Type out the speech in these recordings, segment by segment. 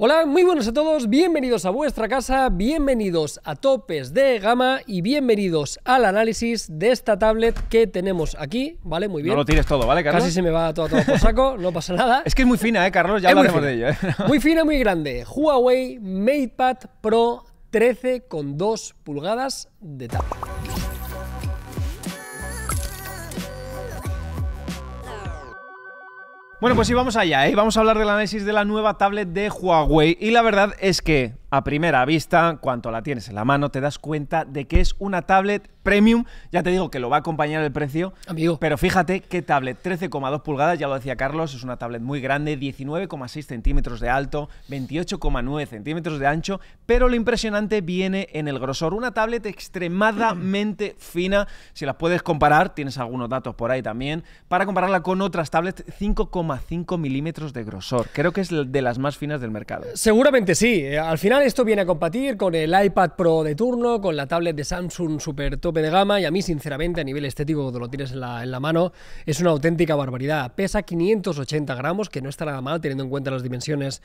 Hola, muy buenos a todos, bienvenidos a vuestra casa, bienvenidos a topes de gama y bienvenidos al análisis de esta tablet que tenemos aquí, ¿vale? Muy bien. No lo tires todo, ¿vale, Carlos? Casi se me va todo, todo por saco, no pasa nada. Es que es muy fina, ¿eh, Carlos? Ya hablaremos de ello. ¿eh? muy fina, muy grande. Huawei MatePad Pro 13 con 2 pulgadas de tablet. Bueno, pues sí, vamos allá, ¿eh? Vamos a hablar del análisis de la nueva tablet de Huawei. Y la verdad es que a primera vista, cuanto la tienes en la mano, te das cuenta de que es una tablet premium. Ya te digo que lo va a acompañar el precio. Amigo. Pero fíjate qué tablet, 13,2 pulgadas, ya lo decía Carlos, es una tablet muy grande, 19,6 centímetros de alto, 28,9 centímetros de ancho, pero lo impresionante viene en el grosor. Una tablet extremadamente fina, si las puedes comparar, tienes algunos datos por ahí también, para compararla con otras tablets 5,5 milímetros de grosor. Creo que es de las más finas del mercado. Seguramente sí. Al final esto viene a compartir con el iPad Pro de turno, con la tablet de Samsung super tope de gama y a mí sinceramente a nivel estético cuando lo tienes la, en la mano es una auténtica barbaridad. Pesa 580 gramos, que no está nada mal teniendo en cuenta las dimensiones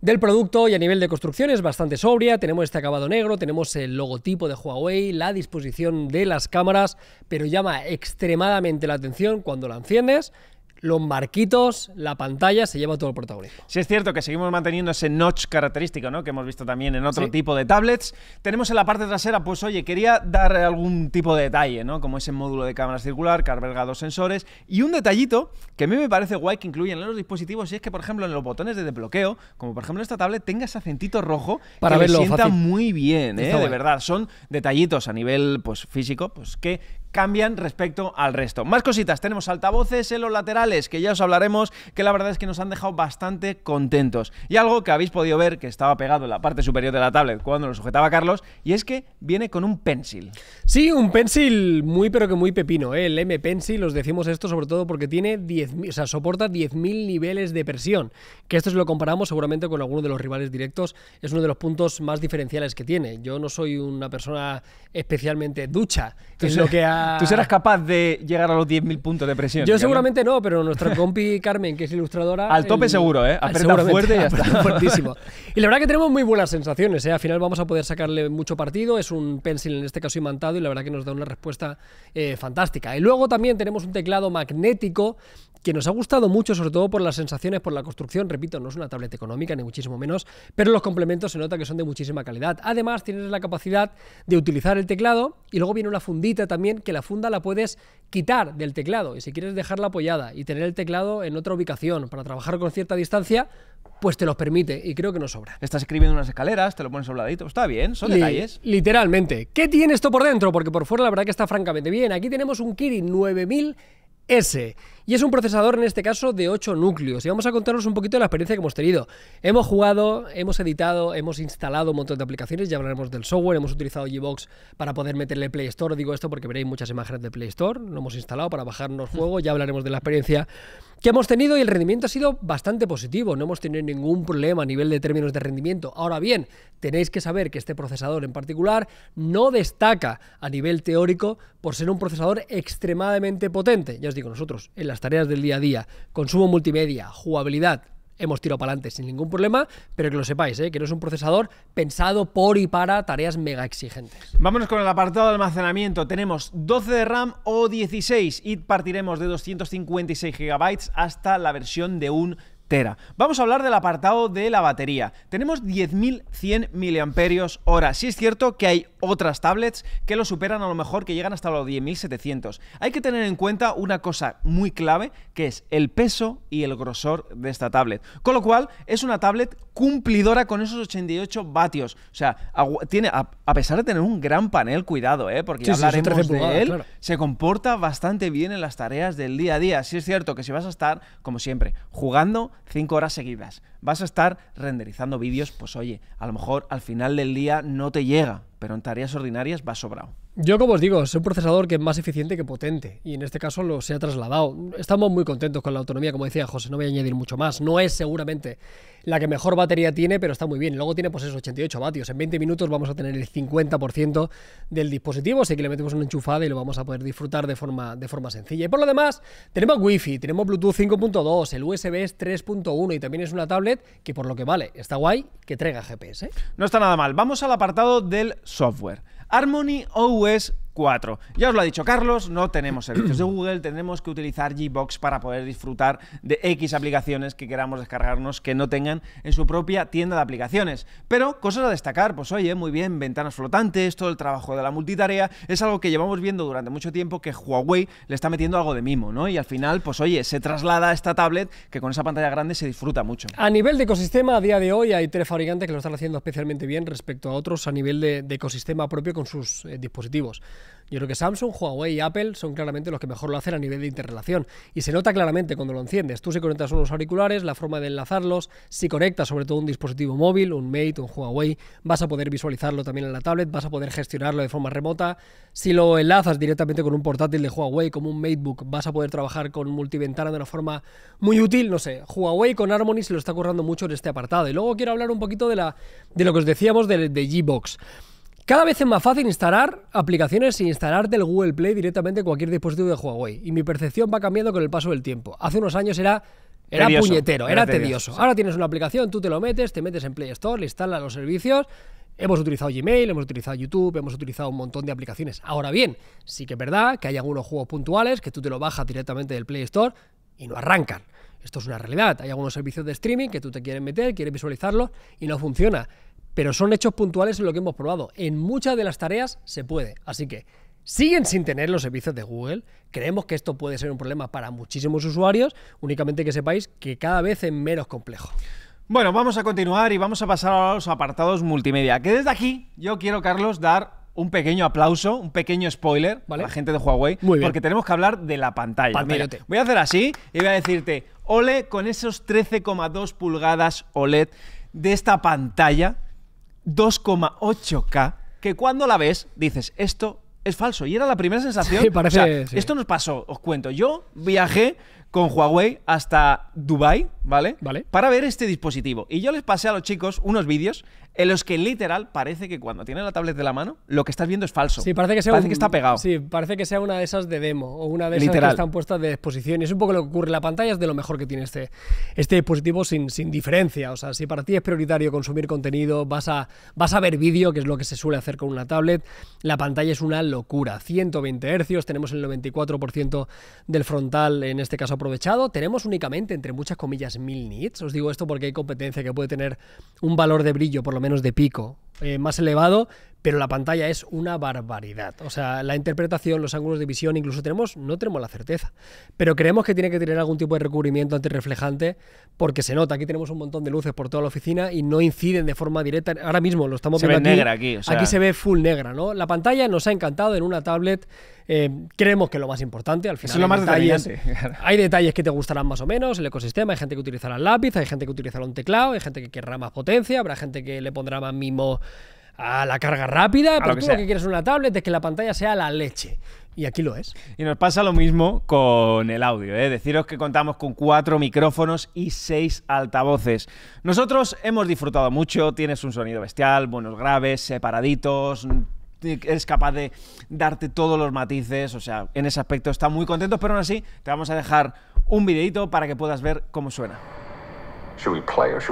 del producto y a nivel de construcción es bastante sobria, tenemos este acabado negro, tenemos el logotipo de Huawei, la disposición de las cámaras, pero llama extremadamente la atención cuando la enciendes los marquitos, la pantalla se lleva todo el protagonismo. Sí, es cierto que seguimos manteniendo ese notch característico, ¿no? Que hemos visto también en otro tipo de tablets. Tenemos en la parte trasera, pues oye, quería dar algún tipo de detalle, ¿no? Como ese módulo de cámara circular, alberga dos sensores. Y un detallito que a mí me parece guay que incluyen en los dispositivos, y es que, por ejemplo, en los botones de desbloqueo, como por ejemplo esta tablet, tenga ese acentito rojo Para que sienta muy bien, ¿eh? De verdad. Son detallitos a nivel pues, físico, pues que cambian respecto al resto. Más cositas, tenemos altavoces en los laterales, que ya os hablaremos, que la verdad es que nos han dejado bastante contentos. Y algo que habéis podido ver que estaba pegado en la parte superior de la tablet cuando lo sujetaba Carlos, y es que viene con un pencil. Sí, un pencil muy pero que muy pepino, ¿eh? el M Pencil, os decimos esto sobre todo porque tiene 10, o sea, soporta 10.000 niveles de presión, que esto si lo comparamos seguramente con alguno de los rivales directos, es uno de los puntos más diferenciales que tiene. Yo no soy una persona especialmente ducha, es lo que ha ¿Tú serás capaz de llegar a los 10.000 puntos de presión? Yo seguramente no, pero nuestra compi Carmen, que es ilustradora... Al tope seguro, ¿eh? Aprieta fuerte y ya está. Fuertísimo. Y la verdad que tenemos muy buenas sensaciones, ¿eh? Al final vamos a poder sacarle mucho partido. Es un pencil, en este caso, imantado y la verdad que nos da una respuesta eh, fantástica. Y luego también tenemos un teclado magnético que nos ha gustado mucho, sobre todo por las sensaciones, por la construcción. Repito, no es una tableta económica, ni muchísimo menos, pero los complementos se nota que son de muchísima calidad. Además, tienes la capacidad de utilizar el teclado y luego viene una fundita también que la funda la puedes quitar del teclado y si quieres dejarla apoyada y tener el teclado en otra ubicación para trabajar con cierta distancia, pues te los permite y creo que no sobra. Estás escribiendo unas escaleras, te lo pones a un ladito, está bien, son detalles. Literalmente. ¿Qué tiene esto por dentro? Porque por fuera la verdad que está francamente bien. Aquí tenemos un Kirin 9000S. Y es un procesador en este caso de 8 núcleos. Y vamos a contaros un poquito de la experiencia que hemos tenido. Hemos jugado, hemos editado, hemos instalado un montón de aplicaciones, ya hablaremos del software, hemos utilizado Gbox para poder meterle Play Store, digo esto porque veréis muchas imágenes de Play Store, lo hemos instalado para bajarnos juego, mm. ya hablaremos de la experiencia que hemos tenido y el rendimiento ha sido bastante positivo, no hemos tenido ningún problema a nivel de términos de rendimiento. Ahora bien, tenéis que saber que este procesador en particular no destaca a nivel teórico por ser un procesador extremadamente potente. Ya os digo, nosotros en las tareas del día a día, consumo multimedia, jugabilidad, hemos tirado para adelante sin ningún problema, pero que lo sepáis, ¿eh? que no es un procesador pensado por y para tareas mega exigentes. Vámonos con el apartado de almacenamiento. Tenemos 12 de RAM o 16 y partiremos de 256 GB hasta la versión de un Vamos a hablar del apartado de la batería. Tenemos 10.100 mAh. si es cierto que hay otras tablets que lo superan a lo mejor, que llegan hasta los 10.700. Hay que tener en cuenta una cosa muy clave, que es el peso y el grosor de esta tablet. Con lo cual, es una tablet cumplidora con esos 88 vatios. O sea, tiene, a, pesar de tener un gran panel, cuidado, ¿eh? porque ya hablaremos de él, se comporta bastante bien en las tareas del día a día. Sí es cierto que si vas a estar, como siempre, jugando cinco horas seguidas, vas a estar renderizando vídeos, pues oye, a lo mejor al final del día no te llega, pero en tareas ordinarias va sobrado. Yo, como os digo, es un procesador que es más eficiente que potente y en este caso lo se ha trasladado. Estamos muy contentos con la autonomía, como decía José, no voy a añadir mucho más. No es seguramente la que mejor batería tiene, pero está muy bien. Luego tiene pues esos 88 vatios. En 20 minutos vamos a tener el 50% del dispositivo, así que le metemos una enchufada y lo vamos a poder disfrutar de forma, de forma sencilla. Y por lo demás, tenemos Wi-Fi, tenemos Bluetooth 5.2, el USB es 3.1 y también es una tablet que por lo que vale, está guay, que traiga GPS. ¿eh? No está nada mal. Vamos al apartado del software. Harmony OS es ya os lo ha dicho Carlos, no tenemos servicios de Google, tenemos que utilizar Gbox para poder disfrutar de X aplicaciones que queramos descargarnos que no tengan en su propia tienda de aplicaciones. Pero cosas a destacar, pues oye, muy bien, ventanas flotantes, todo el trabajo de la multitarea, es algo que llevamos viendo durante mucho tiempo que Huawei le está metiendo algo de mimo, ¿no? Y al final, pues oye, se traslada a esta tablet que con esa pantalla grande se disfruta mucho. A nivel de ecosistema, a día de hoy hay tres fabricantes que lo están haciendo especialmente bien respecto a otros a nivel de, ecosistema propio con sus eh, dispositivos. Yo creo que Samsung, Huawei y Apple son claramente los que mejor lo hacen a nivel de interrelación. Y se nota claramente cuando lo enciendes. Tú si conectas unos auriculares, la forma de enlazarlos, si conectas sobre todo un dispositivo móvil, un Mate, un Huawei, vas a poder visualizarlo también en la tablet, vas a poder gestionarlo de forma remota. Si lo enlazas directamente con un portátil de Huawei, como un MateBook, vas a poder trabajar con multiventana de una forma muy útil. No sé, Huawei con Harmony se lo está currando mucho en este apartado. Y luego quiero hablar un poquito de, lo que os decíamos de, de G-Box. Cada vez es más fácil instalar aplicaciones e instalar del Google Play directamente en cualquier dispositivo de Huawei. Y mi percepción va cambiando con el paso del tiempo. Hace unos años era era puñetero, era, tedioso. Ahora tienes una aplicación, tú te lo metes, te metes en Play Store, le instalas los servicios. Hemos utilizado Gmail, hemos utilizado YouTube, hemos utilizado un montón de aplicaciones. Ahora bien, sí que es verdad que hay algunos juegos puntuales que tú te lo bajas directamente del Play Store y no arrancan. Esto es una realidad. Hay algunos servicios de streaming que tú te quieres meter, quieres visualizarlo y no funciona pero son hechos puntuales en lo que hemos probado. En muchas de las tareas se puede. Así que siguen sin tener los servicios de Google. Creemos que esto puede ser un problema para muchísimos usuarios, únicamente que sepáis que cada vez es menos complejo. Bueno, vamos a continuar y vamos a pasar a los apartados multimedia, que desde aquí yo quiero, Carlos, dar un pequeño aplauso, un pequeño spoiler a la gente de Huawei, porque tenemos que hablar de la pantalla. voy a hacer así y voy a decirte, ole con esos 13,2 pulgadas OLED de esta pantalla 2,8K, que cuando la ves dices, esto es falso. Y era la primera sensación. Esto nos pasó, os cuento. Yo viajé con Huawei hasta Dubai, ¿vale? Vale. Para ver este dispositivo. Y yo les pasé a los chicos unos vídeos en los que literal parece que cuando tienen la tablet de la mano, lo que estás viendo es falso. Sí, parece que parece que está pegado. Sí, parece que sea una de esas de demo o una de esas que están puestas de exposición. Y es un poco lo que ocurre. La pantalla es de lo mejor que tiene este, este dispositivo sin, diferencia. O sea, si para ti es prioritario consumir contenido, vas a, vas a ver vídeo, que es lo que se suele hacer con una tablet, la pantalla es una locura. 120 Hz. tenemos el 94% del frontal, en este caso Aprovechado, Tenemos únicamente, entre muchas comillas, mil nits. Os digo esto porque hay competencia que puede tener un valor de brillo, por lo menos de pico, eh, más elevado, pero la pantalla es una barbaridad. O sea, la interpretación, los ángulos de visión, incluso tenemos, no tenemos la certeza, pero creemos que tiene que tener algún tipo de recubrimiento antirreflejante porque se nota. Aquí tenemos un montón de luces por toda la oficina y no inciden de forma directa. Ahora mismo lo estamos se viendo ve aquí. Negra aquí, aquí se ve full negra, ¿no? La pantalla nos ha encantado en una tablet. Eh, creemos que lo más importante al final. Hay detalles que te gustarán más o menos, el ecosistema, hay gente que utilizará el lápiz, hay gente que utilizará un teclado, hay gente que querrá más potencia, habrá gente que le pondrá más mimo a la carga rápida, pero lo tú que quieres una tablet, es que la pantalla sea la leche. Y aquí lo es. Y nos pasa lo mismo con el audio. ¿eh? Deciros que contamos con cuatro micrófonos y seis altavoces. Nosotros hemos disfrutado mucho, tienes un sonido bestial, buenos graves, separaditos, eres capaz de darte todos los matices, o sea, en ese aspecto está muy contentos, pero aún así te vamos a dejar un videito para que puedas ver cómo suena. Should we play or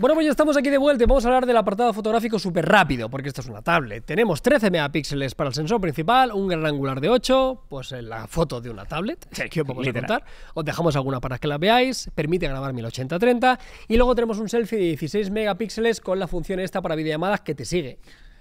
Bueno, pues ya estamos aquí de vuelta y vamos a hablar del apartado fotográfico súper rápido, porque esto es una tablet. Tenemos 13 megapíxeles para el sensor principal, un gran angular de 8, pues eh, la foto de una tablet, que os podemos Os dejamos alguna para que la veáis, permite grabar 1080-30 y luego tenemos un selfie de 16 megapíxeles con la función esta para videollamadas que te sigue.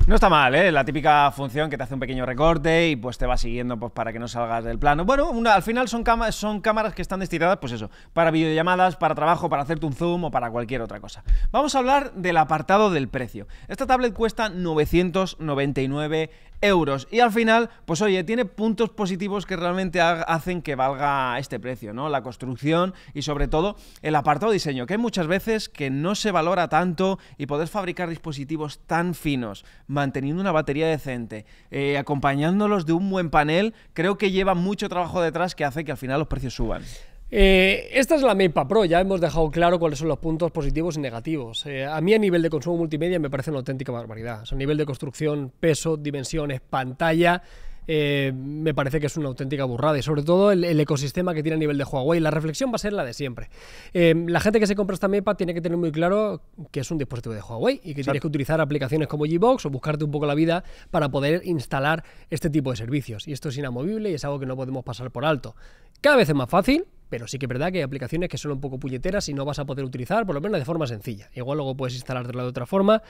No está mal, ¿eh? La típica función que te hace un pequeño recorte y pues te va siguiendo pues, para que no salgas del plano. Bueno, al final son, son cámaras que están destinadas, pues eso, para videollamadas, para trabajo, para hacerte un zoom o para cualquier otra cosa. Vamos a hablar del apartado del precio. Esta tablet cuesta 999 euros. Y al final, pues oye, tiene puntos positivos que realmente hacen que valga este precio, ¿no? La construcción y sobre todo el apartado diseño, que hay muchas veces que no se valora tanto y poder fabricar dispositivos tan finos, manteniendo una batería decente, eh, acompañándolos de un buen panel, creo que lleva mucho trabajo detrás que hace que al final los precios suban. Eh, esta es la MEPA Pro, ya hemos dejado claro cuáles son los puntos positivos y negativos. Eh, a mí a nivel de consumo multimedia me parece una auténtica barbaridad. a nivel de construcción, peso, dimensiones, pantalla, eh, me parece que es una auténtica burrada y sobre todo el, ecosistema que tiene a nivel de Huawei. La reflexión va a ser la de siempre. la gente que se compra esta MEPA tiene que tener muy claro que es un dispositivo de Huawei y que tienes que utilizar aplicaciones como Gbox o buscarte un poco la vida para poder instalar este tipo de servicios. Y esto es inamovible y es algo que no podemos pasar por alto. Cada vez es más fácil, pero sí que es verdad que hay aplicaciones que son un poco puñeteras y no vas a poder utilizar, por lo menos de forma sencilla. Igual luego puedes instalártela de otra forma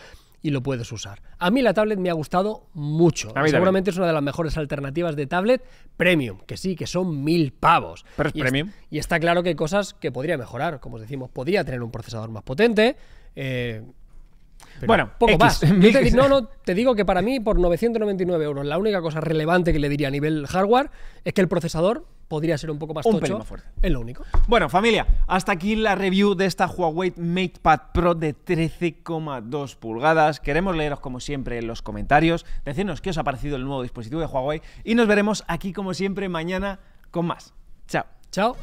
y lo puedes usar. A mí la tablet me ha gustado mucho. Seguramente es una de las mejores alternativas de tablet premium, que sí, que son mil pavos. Pero es y premium. y está claro que hay cosas que podría mejorar. Como os decimos, podría tener un procesador más potente. Eh, bueno, poco más. no, no, te digo que para mí, por 999 euros, la única cosa relevante que le diría a nivel hardware es que el procesador podría ser un poco más un tocho. Más fuerte. Es lo único. Bueno, familia, hasta aquí la review de esta Huawei MatePad Pro de 13,2 pulgadas. Queremos leeros como siempre en los comentarios, decirnos qué os ha parecido el nuevo dispositivo de Huawei y nos veremos aquí como siempre mañana con más. Chao. Chao.